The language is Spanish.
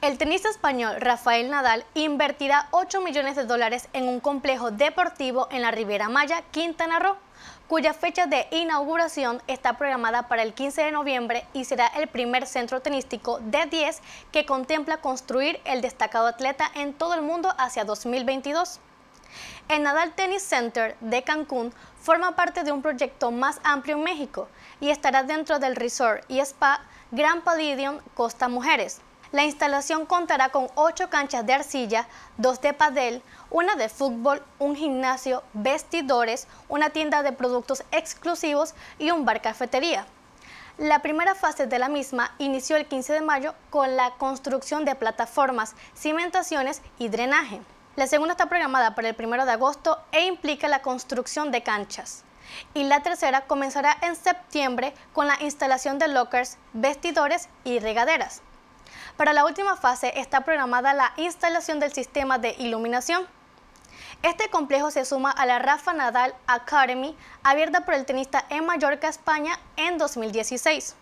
El tenista español Rafael Nadal invertirá 8 millones de dólares en un complejo deportivo en la Riviera Maya, Quintana Roo, cuya fecha de inauguración está programada para el 15 de noviembre y será el primer centro tenístico de 10 que contempla construir el destacado atleta en todo el mundo hacia 2022. El Nadal Tennis Center de Cancún forma parte de un proyecto más amplio en México y estará dentro del resort y spa Grand Palladium Costa Mujeres. La instalación contará con ocho canchas de arcilla, dos de padel, una de fútbol, un gimnasio, vestidores, una tienda de productos exclusivos y un bar cafetería. La primera fase de la misma inició el 15 de mayo con la construcción de plataformas, cimentaciones y drenaje. La segunda está programada para el 1 de agosto e implica la construcción de canchas. Y la tercera comenzará en septiembre con la instalación de lockers, vestidores y regaderas. Para la última fase está programada la instalación del sistema de iluminación. Este complejo se suma a la Rafa Nadal Academy, abierta por el tenista en Mallorca, España, en 2016.